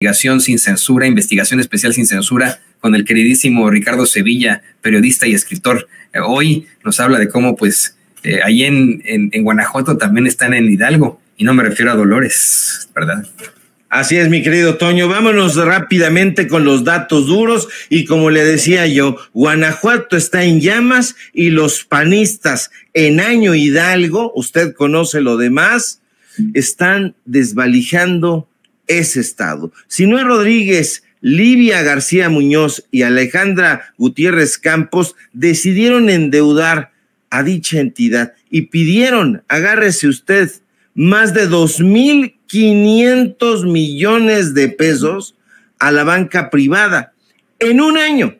Investigación sin censura, investigación especial sin censura, con el queridísimo Ricardo Sevilla, periodista y escritor. Eh, hoy nos habla de cómo, pues, eh, ahí en, en, en, Guanajuato también están en Hidalgo, y no me refiero a Dolores, ¿verdad? Así es, mi querido Toño. Vámonos rápidamente con los datos duros. Y como le decía yo, Guanajuato está en llamas y los panistas en Año Hidalgo, usted conoce lo demás, están desvalijando ese estado. es Rodríguez, Livia García Muñoz y Alejandra Gutiérrez Campos decidieron endeudar a dicha entidad y pidieron, agárrese usted, más de 2.500 millones de pesos a la banca privada en un año.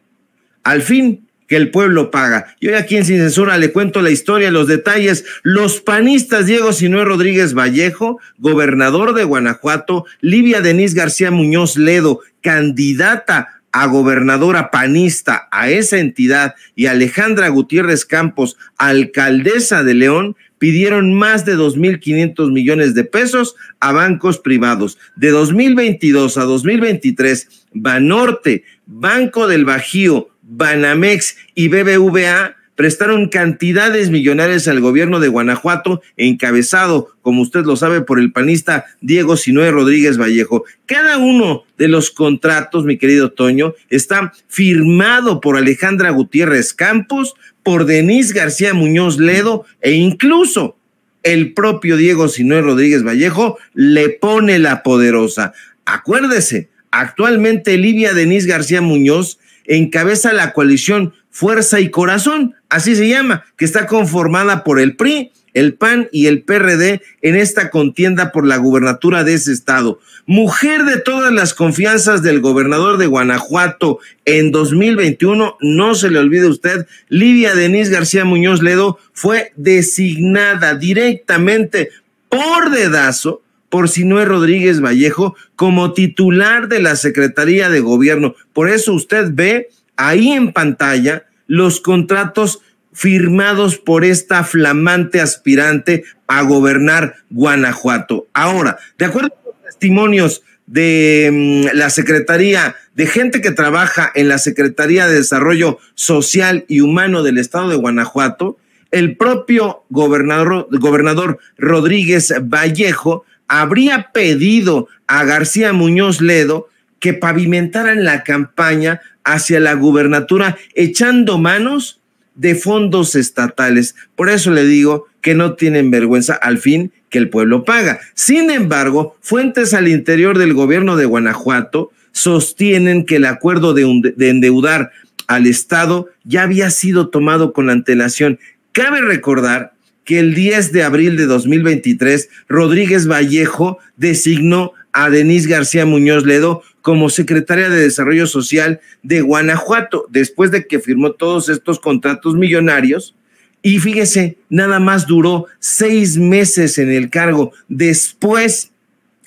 Al fin, que el pueblo paga. Y hoy aquí en Sin Censura le cuento la historia, los detalles. Los panistas Diego Sinué Rodríguez Vallejo, gobernador de Guanajuato, Livia Denise García Muñoz Ledo, candidata a gobernadora panista a esa entidad y Alejandra Gutiérrez Campos, alcaldesa de León, pidieron más de 2.500 millones de pesos a bancos privados. De 2022 a 2023, Banorte, Banco del Bajío, Banamex y BBVA prestaron cantidades millonarias al gobierno de Guanajuato, encabezado, como usted lo sabe, por el panista Diego Sinue Rodríguez Vallejo. Cada uno de los contratos, mi querido Toño, está firmado por Alejandra Gutiérrez Campos, por Denise García Muñoz Ledo e incluso el propio Diego Sinue Rodríguez Vallejo le pone la poderosa. Acuérdese, actualmente Livia Denise García Muñoz encabeza la coalición Fuerza y Corazón, así se llama, que está conformada por el PRI, el PAN y el PRD en esta contienda por la gubernatura de ese estado. Mujer de todas las confianzas del gobernador de Guanajuato en 2021, no se le olvide usted, Livia Denise García Muñoz Ledo fue designada directamente por dedazo por si no es Rodríguez Vallejo como titular de la Secretaría de Gobierno. Por eso usted ve ahí en pantalla los contratos firmados por esta flamante aspirante a gobernar Guanajuato. Ahora, de acuerdo con testimonios de mm, la Secretaría, de gente que trabaja en la Secretaría de Desarrollo Social y Humano del Estado de Guanajuato, el propio gobernador, gobernador Rodríguez Vallejo habría pedido a García Muñoz Ledo que pavimentaran la campaña hacia la gubernatura echando manos de fondos estatales. Por eso le digo que no tienen vergüenza al fin que el pueblo paga. Sin embargo, fuentes al interior del gobierno de Guanajuato sostienen que el acuerdo de, de endeudar al Estado ya había sido tomado con antelación. Cabe recordar que el 10 de abril de 2023 Rodríguez Vallejo designó a Denise García Muñoz Ledo como secretaria de Desarrollo Social de Guanajuato, después de que firmó todos estos contratos millonarios. Y fíjese, nada más duró seis meses en el cargo. Después,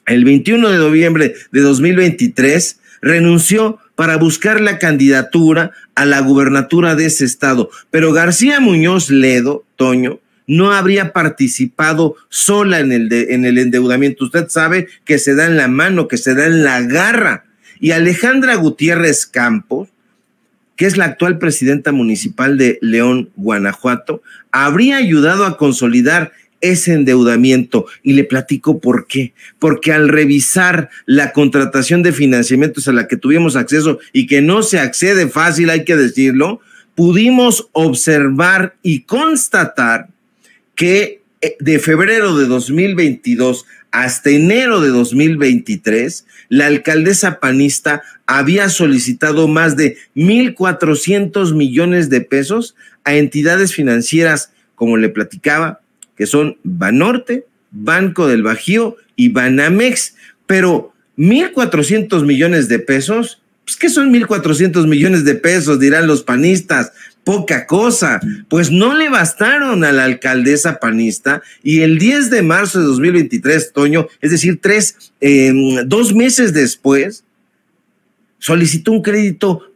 el 21 de noviembre de 2023, renunció para buscar la candidatura a la gubernatura de ese estado. Pero García Muñoz Ledo, Toño, no habría participado sola en el, en el endeudamiento. Usted sabe que se da en la mano, que se da en la garra. Y Alejandra Gutiérrez Campos, que es la actual presidenta municipal de León, Guanajuato, habría ayudado a consolidar ese endeudamiento. Y le platico por qué. Porque al revisar la contratación de financiamientos a la que tuvimos acceso y que no se accede fácil, hay que decirlo, pudimos observar y constatar que eh, de febrero de 2022 hasta enero de 2023, la alcaldesa panista había solicitado más de 1.400 millones de pesos a entidades financieras, como le platicaba, que son Banorte, Banco del Bajío y Banamex. Pero 1.400 millones de pesos, pues ¿qué son 1.400 millones de pesos? Dirán los panistas poca cosa, pues no le bastaron a la alcaldesa panista y el 10 de marzo de 2023, Toño, es decir, tres, em, dos meses después, solicitó un crédito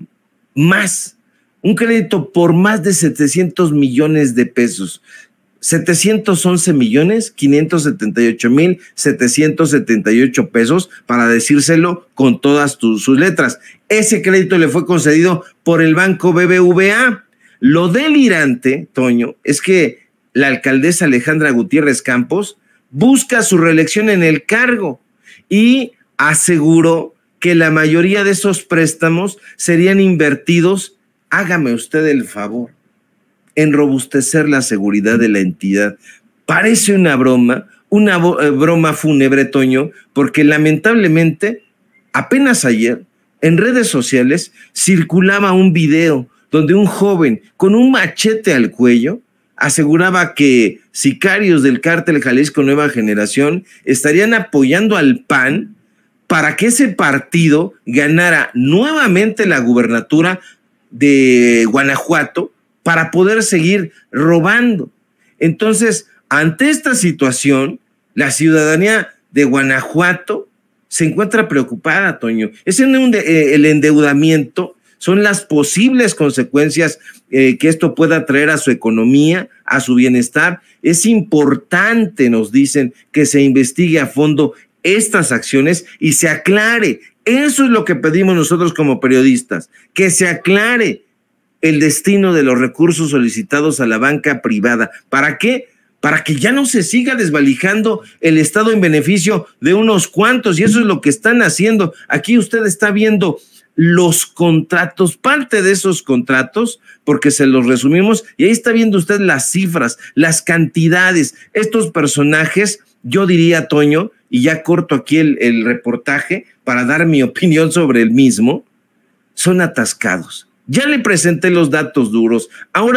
más, un crédito por más de 700 millones de pesos. 711 millones 578 mil 778 pesos para decírselo con todas sus letras. Ese crédito le fue concedido por el banco BBVA lo delirante, Toño, es que la alcaldesa Alejandra Gutiérrez Campos busca su reelección en el cargo y aseguró que la mayoría de esos préstamos serían invertidos, hágame usted el favor, en robustecer la seguridad de la entidad. Parece una broma, una eh, broma fúnebre, Toño, porque lamentablemente, apenas ayer, en redes sociales circulaba un video donde un joven con un machete al cuello aseguraba que sicarios del cártel Jalisco Nueva Generación estarían apoyando al PAN para que ese partido ganara nuevamente la gubernatura de Guanajuato para poder seguir robando. Entonces, ante esta situación, la ciudadanía de Guanajuato se encuentra preocupada, Toño. Es eh, el endeudamiento son las posibles consecuencias eh, que esto pueda traer a su economía, a su bienestar. Es importante, nos dicen, que se investigue a fondo estas acciones y se aclare. Eso es lo que pedimos nosotros como periodistas, que se aclare el destino de los recursos solicitados a la banca privada. ¿Para qué? Para que ya no se siga desvalijando el Estado en beneficio de unos cuantos, y eso es lo que están haciendo. Aquí usted está viendo los contratos, parte de esos contratos, porque se los resumimos, y ahí está viendo usted las cifras, las cantidades, estos personajes, yo diría, Toño, y ya corto aquí el, reportaje para dar mi opinión sobre el mismo, son atascados. Ya le presenté los datos duros. Ahora